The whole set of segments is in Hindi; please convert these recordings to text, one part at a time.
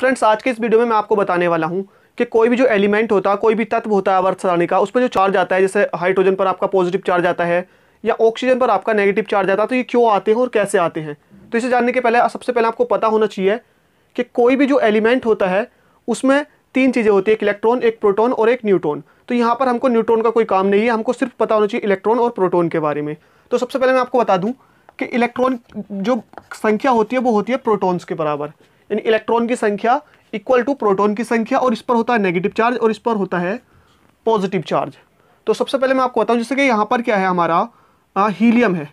फ्रेंड्स आज के इस वीडियो में मैं आपको बताने वाला हूँ कि कोई भी जो एलिमेंट होता है कोई भी तत्व होता है अवर्थ सारणी का उस पर जो चार्ज आता है जैसे हाइड्रोजन पर आपका पॉजिटिव चार्ज आता है या ऑक्सीजन पर आपका नेगेटिव चार्ज आता है तो ये क्यों आते हैं और कैसे आते हैं तो इसे जानने के पहले सबसे पहले आपको पता होना चाहिए कि कोई भी जो एलिमेंट होता है उसमें तीन चीज़ें होती है एक इलेक्ट्रॉन एक प्रोटोन और एक न्यूट्रॉन तो यहाँ पर हमको न्यूट्रॉन का कोई काम नहीं है हमको सिर्फ पता होना चाहिए इलेक्ट्रॉन और प्रोटोन के बारे में तो सबसे पहले मैं आपको बता दूँ कि इलेक्ट्रॉन जो संख्या होती है वो होती है प्रोटोन्स के बराबर यानी इलेक्ट्रॉन की संख्या इक्वल टू प्रोटॉन की संख्या और इस पर होता है नेगेटिव चार्ज और इस पर होता है पॉजिटिव चार्ज तो सबसे पहले मैं आपको बताऊं जैसे कि यहाँ पर क्या है हमारा आ, हीलियम है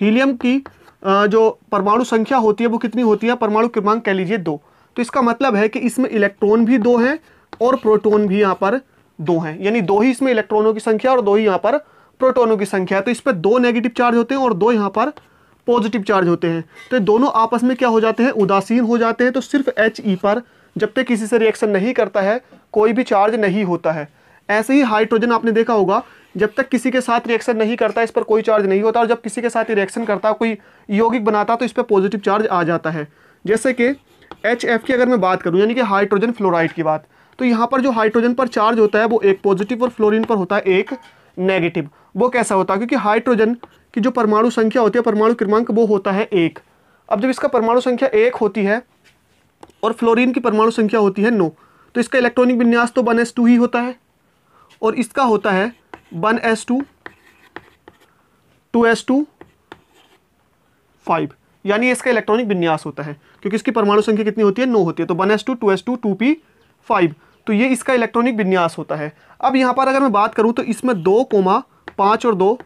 हीलियम की आ, जो परमाणु संख्या होती है वो कितनी होती है परमाणु क्रमांक कह लीजिए दो तो इसका मतलब है कि इसमें इलेक्ट्रॉन भी दो हैं और प्रोटोन भी यहाँ पर दो हैं यानी दो ही इसमें इलेक्ट्रॉनों की संख्या और दो ही यहाँ पर प्रोटोनों की संख्या है तो इस पर दो नेगेटिव चार्ज होते हैं और दो यहाँ पर पॉजिटिव चार्ज होते हैं तो दोनों आपस में क्या हो जाते हैं उदासीन हो जाते हैं तो सिर्फ एच ई e पर जब तक किसी से रिएक्शन नहीं करता है कोई भी चार्ज नहीं होता है ऐसे ही हाइड्रोजन आपने देखा होगा जब तक किसी के साथ रिएक्शन नहीं करता इस पर कोई चार्ज नहीं होता और जब किसी के साथ रिएक्शन करता कोई यौगिक बनाता तो इस पर पॉजिटिव चार्ज आ जाता है जैसे कि एच एफ की अगर मैं बात करूँ यानी कि हाइड्रोजन फ्लोराइड की बात तो यहाँ पर जो हाइड्रोजन पर चार्ज होता है वो एक पॉजिटिव और फ्लोरिन पर होता है एक नेगेटिव वो कैसा होता है क्योंकि हाइड्रोजन कि जो परमाणु संख्या होती है परमाणु क्रमांक वो होता है एक अब जब इसका परमाणु संख्या एक होती है और फ्लोरीन की परमाणु संख्या होती है नो तो इसका इलेक्ट्रॉनिक विन्यास तो वन ही होता है और इसका होता है वन एस टू टू यानी इसका इलेक्ट्रॉनिक विन्यास होता है क्योंकि इसकी परमाणु संख्या कितनी होती है नो होती है तो one S two two S two two P five तो ये इसका इलेक्ट्रॉनिक विन्यास होता है अब यहाँ पर अगर मैं बात करूँ तो इसमें दो कोमा पाँच और दो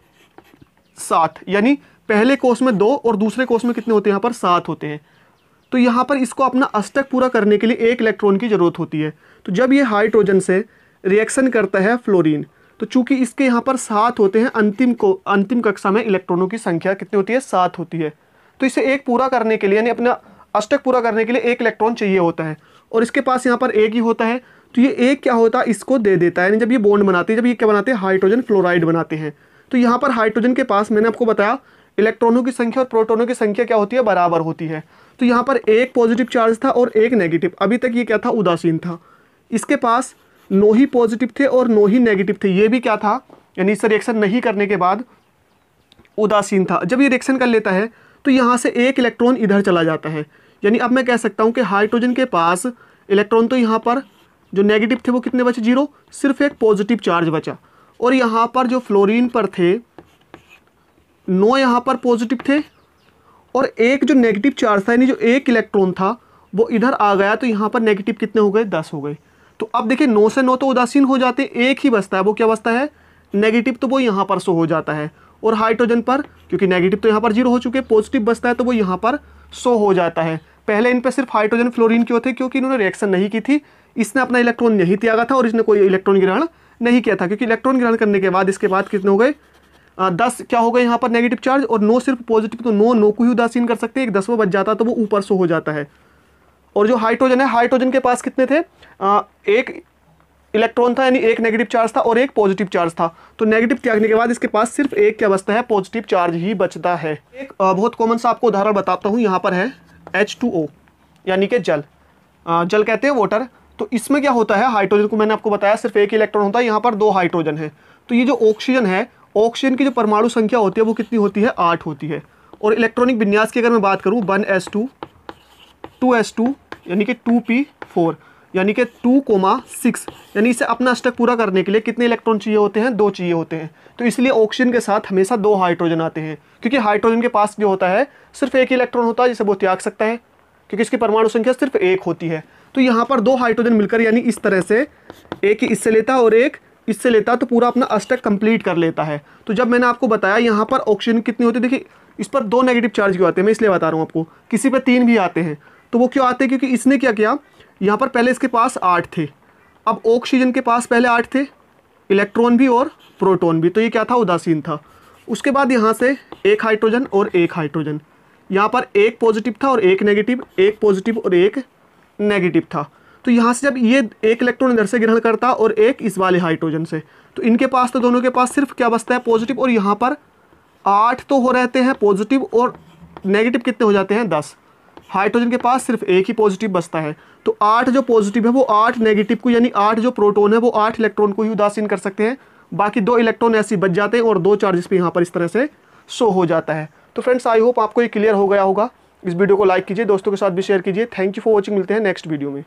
साठ यानी पहले कोष में दो और दूसरे कोष में कितने होते हैं यहाँ पर सात होते हैं तो यहाँ पर इसको अपना अष्टक पूरा करने के लिए एक इलेक्ट्रॉन की ज़रूरत होती है तो जब ये हाइड्रोजन से रिएक्शन करता है फ्लोरीन तो चूंकि इसके यहाँ पर सात होते हैं अंतिम को अंतिम कक्षा में इलेक्ट्रॉनों की संख्या कितनी होती है सात होती है तो इसे एक पूरा करने के लिए यानी अपना अष्टक पूरा करने के लिए एक इलेक्ट्रॉन चाहिए होता है और इसके पास यहाँ पर एक ही होता है तो ये एक क्या होता है इसको दे देता है यानी जब ये बॉन्ड बनाते हैं जब ये क्या बनाते हैं हाइड्रोजन फ्लोराइड बनाते हैं तो यहाँ पर हाइड्रोजन के पास मैंने आपको बताया इलेक्ट्रॉनों की संख्या और प्रोटोनों की संख्या क्या होती है बराबर होती है तो यहाँ पर एक पॉजिटिव चार्ज था और एक नेगेटिव अभी तक ये क्या था उदासीन था इसके पास नो ही पॉजिटिव थे और नो ही नेगेटिव थे ये भी क्या था यानी इससे रिएक्शन नहीं करने के बाद उदासीन था जब ये रिएक्शन कर लेता है तो यहाँ से एक इलेक्ट्रॉन इधर चला जाता है यानी अब मैं कह सकता हूँ कि हाइड्रोजन के पास इलेक्ट्रॉन तो यहाँ पर जो नेगेटिव थे वो कितने बचे जीरो सिर्फ एक पॉजिटिव चार्ज बचा और यहाँ पर जो फ्लोरीन पर थे नौ यहाँ पर पॉजिटिव थे और एक जो नेगेटिव चार्ज था यानी जो एक इलेक्ट्रॉन था वो इधर आ गया तो यहाँ पर नेगेटिव कितने हो गए दस हो गए तो अब देखिए नौ से नौ तो उदासीन हो जाते एक ही बचता है वो क्या बचता है नेगेटिव तो वो यहाँ पर सो हो जाता है और हाइड्रोजन पर क्योंकि नेगेटिव तो यहाँ पर जीरो हो चुके पॉजिटिव बचता है तो वो यहाँ पर सो हो जाता है पहले इन पर सिर्फ हाइड्रोजन फ्लोरीन क्यों थे क्योंकि इन्होंने रिएक्शन नहीं की थी इसने अपना इलेक्ट्रॉन नहीं त्यागा था और इसने कोई इलेक्ट्रॉन ग्रहण नहीं किया था क्योंकि इलेक्ट्रॉन ग्रहण करने के बाद इसके बाद कितने हो गए आ, दस क्या हो गए यहाँ पर नेगेटिव चार्ज और नो सिर्फ पॉजिटिव तो नो नो को ही उदासीन कर सकते हैं एक दसवा बच जाता तो वो ऊपर सो हो जाता है और जो हाइड्रोजन है हाइड्रोजन के पास कितने थे आ, एक इलेक्ट्रॉन था यानी एक नेगेटिव चार्ज था और एक पॉजिटिव चार्ज था तो नेगेटिव त्यागने के बाद इसके पास सिर्फ एक क्या बचता है पॉजिटिव चार्ज ही बचता है एक बहुत कॉमन सा आपको उदाहरण बताता हूँ यहाँ पर है एच यानी कि जल जल कहते हैं वाटर तो इसमें क्या होता है हाइड्रोजन को मैंने आपको बताया सिर्फ एक इलेक्ट्रॉन होता है यहाँ पर दो हाइड्रोजन है तो ये जो ऑक्सीजन है ऑक्सीजन की जो परमाणु संख्या होती है वो कितनी होती है आठ होती है और इलेक्ट्रॉनिक विन्यास की अगर मैं बात करूँ one S two two S two यानी कि टू पी फोर यानी कि टू कोमा सिक्स यानी इसे अपना स्टक पूरा करने के लिए कितने इलेक्ट्रॉन चाहिए होते हैं दो चाहिए होते हैं तो इसलिए ऑक्सीजन के साथ हमेशा दो हाइड्रोजन आते हैं क्योंकि हाइड्रोजन के पास जो होता है सिर्फ एक इलेक्ट्रॉन होता है जिसे वो त्याग सकता है क्योंकि इसकी परमाणु संख्या सिर्फ एक होती है तो यहाँ पर दो हाइड्रोजन मिलकर यानी इस तरह से एक इससे लेता और एक इससे लेता तो पूरा अपना अष्टक कंप्लीट कर लेता है तो जब मैंने आपको बताया यहाँ पर ऑक्सीजन कितनी होती है देखिए इस पर दो नेगेटिव चार्ज क्यों आते हैं मैं इसलिए बता रहा हूँ आपको किसी पर तीन भी आते हैं तो वो क्यों आते हैं क्योंकि इसने क्या किया यहाँ पर पहले इसके पास आठ थे अब ऑक्सीजन के पास पहले आठ थे इलेक्ट्रॉन भी और प्रोटोन भी तो ये क्या था उदासीन था उसके बाद यहाँ से एक हाइड्रोजन और एक हाइड्रोजन यहाँ पर एक पॉजिटिव था और एक नेगेटिव एक पॉजिटिव और एक नेगेटिव था तो यहाँ से जब ये एक इलेक्ट्रॉन इधर से ग्रहण करता और एक इस वाले हाइड्रोजन से तो इनके पास तो दोनों के पास सिर्फ क्या बचता है पॉजिटिव और यहाँ पर आठ तो हो रहते हैं पॉजिटिव और नेगेटिव कितने हो जाते हैं दस हाइड्रोजन के पास सिर्फ एक ही पॉजिटिव बचता है तो आठ जो पॉजिटिव है वो आठ नेगेटिव को यानी आठ जो प्रोटोन है वो आठ इलेक्ट्रॉन को ही उदासीन कर सकते हैं बाकी दो इलेक्ट्रॉन ऐसे बच जाते हैं और दो चार्जेस भी यहाँ पर इस तरह से शो हो जाता है तो फ्रेंड्स आई होप आपको ये क्लियर हो गया होगा इस वीडियो को लाइक कीजिए दोस्तों के साथ भी शेयर कीजिए थैंक यू फॉर वॉचिंग मिलते हैं नेक्स्ट वीडियो में